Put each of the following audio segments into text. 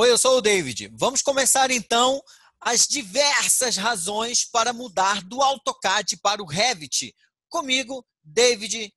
Oi, eu sou o David. Vamos começar então as diversas razões para mudar do AutoCAD para o Revit. Comigo, David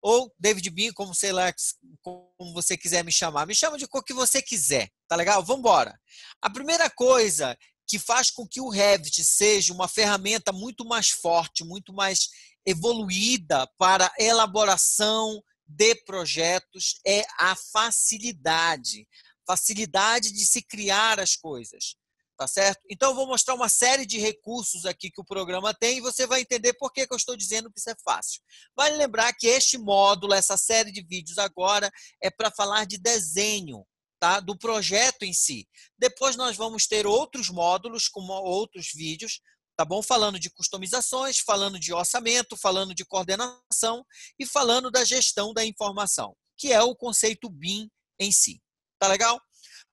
ou David Bin, como sei lá, como você quiser me chamar. Me chama de cor que você quiser, tá legal? Vamos embora. A primeira coisa que faz com que o Revit seja uma ferramenta muito mais forte, muito mais evoluída para elaboração de projetos é a facilidade facilidade de se criar as coisas, tá certo? Então eu vou mostrar uma série de recursos aqui que o programa tem e você vai entender por que, que eu estou dizendo que isso é fácil. Vale lembrar que este módulo, essa série de vídeos agora é para falar de desenho, Tá? do projeto em si. Depois nós vamos ter outros módulos com outros vídeos, tá bom? Falando de customizações, falando de orçamento, falando de coordenação e falando da gestão da informação, que é o conceito BIM em si. Tá legal?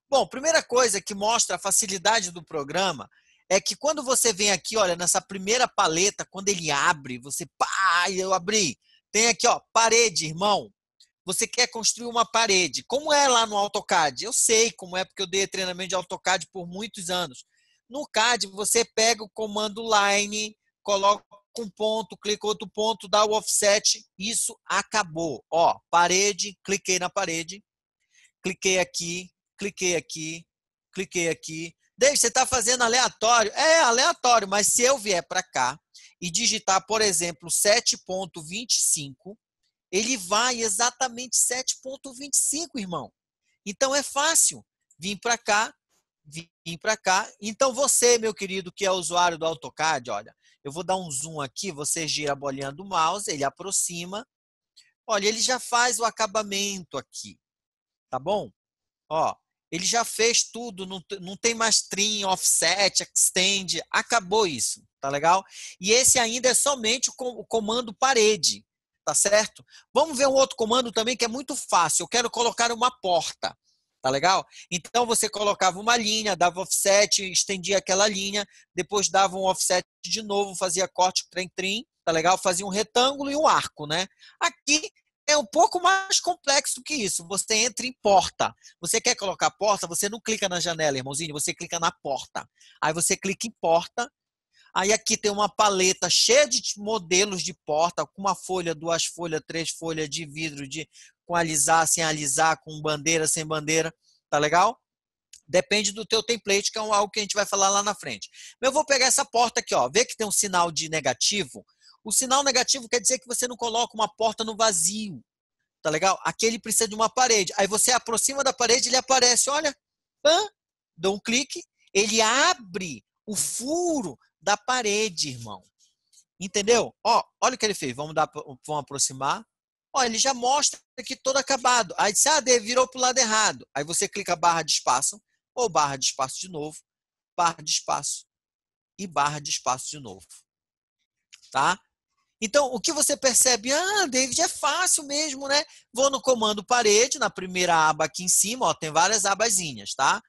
Bom, primeira coisa que mostra a facilidade do programa é que quando você vem aqui, olha, nessa primeira paleta, quando ele abre, você, pá, eu abri. Tem aqui, ó, parede, irmão. Você quer construir uma parede. Como é lá no AutoCAD? Eu sei como é, porque eu dei treinamento de AutoCAD por muitos anos. No CAD, você pega o comando line, coloca um ponto, clica outro ponto, dá o offset, isso acabou. Ó, parede, cliquei na parede, cliquei aqui, cliquei aqui, cliquei aqui. Deixa, você está fazendo aleatório? É aleatório, mas se eu vier para cá e digitar, por exemplo, 7.25, ele vai exatamente 7.25, irmão. Então é fácil. Vim para cá, vim para cá. Então você, meu querido, que é usuário do AutoCAD, olha, eu vou dar um zoom aqui, você gira a bolinha do mouse, ele aproxima. Olha, ele já faz o acabamento aqui. Tá bom? Ó, ele já fez tudo, não, não tem mais trim, offset, extend, acabou isso, tá legal? E esse ainda é somente o comando parede, tá certo? Vamos ver um outro comando também que é muito fácil, eu quero colocar uma porta, tá legal? Então você colocava uma linha, dava offset, estendia aquela linha, depois dava um offset de novo, fazia corte, trim, trim, tá legal? Fazia um retângulo e um arco, né? Aqui é um pouco mais complexo que isso. Você entra em porta. Você quer colocar porta, você não clica na janela, irmãozinho, você clica na porta. Aí você clica em porta. Aí aqui tem uma paleta cheia de modelos de porta, com uma folha, duas folhas, três folhas de vidro, de com alisar, sem alisar, com bandeira, sem bandeira. Tá legal? Depende do teu template, que é algo que a gente vai falar lá na frente. Eu vou pegar essa porta aqui, ó. Vê que tem um sinal de negativo? O sinal negativo quer dizer que você não coloca uma porta no vazio. Tá legal? Aqui ele precisa de uma parede. Aí você aproxima da parede, ele aparece, olha, pã, dá um clique, ele abre o furo da parede, irmão. Entendeu? Ó, olha o que ele fez. Vamos dar, vamos aproximar. Ó, ele já mostra que todo acabado. Aí disse, ah, de, virou para o lado errado. Aí você clica barra de espaço, ou barra de espaço de novo, barra de espaço e barra de espaço de novo. Tá? Então, o que você percebe? Ah, David, é fácil mesmo, né? Vou no comando parede, na primeira aba aqui em cima, ó, tem várias abazinhas, tá?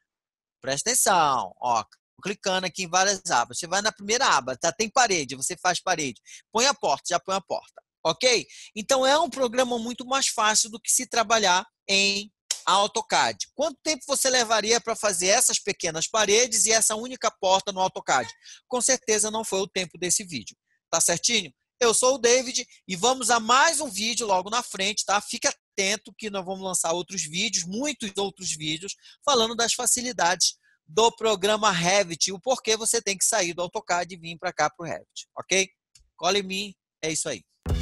Presta atenção, ó, clicando aqui em várias abas. Você vai na primeira aba, tá? Tem parede, você faz parede. Põe a porta, já põe a porta, ok? Então, é um programa muito mais fácil do que se trabalhar em AutoCAD. Quanto tempo você levaria para fazer essas pequenas paredes e essa única porta no AutoCAD? Com certeza não foi o tempo desse vídeo. Tá certinho? Eu sou o David e vamos a mais um vídeo logo na frente, tá? Fica atento que nós vamos lançar outros vídeos, muitos outros vídeos, falando das facilidades do programa Revit, o porquê você tem que sair do AutoCAD e vir para cá para o Revit, ok? Cole em mim, é isso aí.